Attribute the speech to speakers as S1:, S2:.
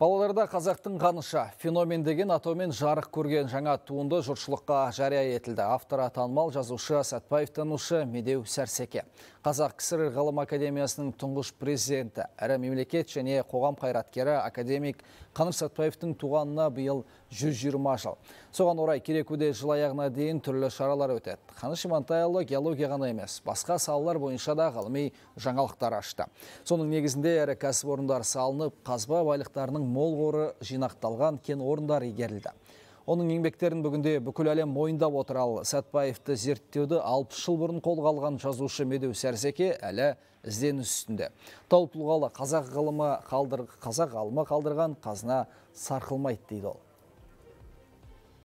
S1: Балаларда қазақтың қаныша феномен деген атаумен жарық көрген жаңа туынды жұртшылыққа жария етілді. Авторы танымал жазушы Сәтбаев Медеу Сәрсеке. Қазақ кср ғылым академиясының тұңғыш президенті, әрі мемлекет және қоғам қайраткері академик Қаныш Сәтбаевтың туғанына биыл 120 жыл. Соған орай Керекуде жыл аяғына дейін түрлі шаралар өтеді. Қаныш Имантайұлы геология ғана емес, басқа салалар бойынша да ғылыми жаңалықтар ашты. Соның негізінде әрі орындар салынып, қазба байлықтарының мол қоры жинақталған кен орындар игерілді оның еңбектерін бүгінде бүкіл әлем мойындап отыр ал сәтбаевты зерттеуді алпыс жыл бұрын қолға алған жазушы медеу сәрсеке әлі ізденіс үстінде тау тұлғалы қазақ ғылымы қазақ ғалымы қалдырған қазына сарқылмайды дейді ол